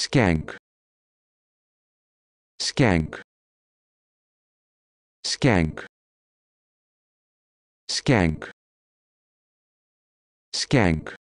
skank skank skank skank skank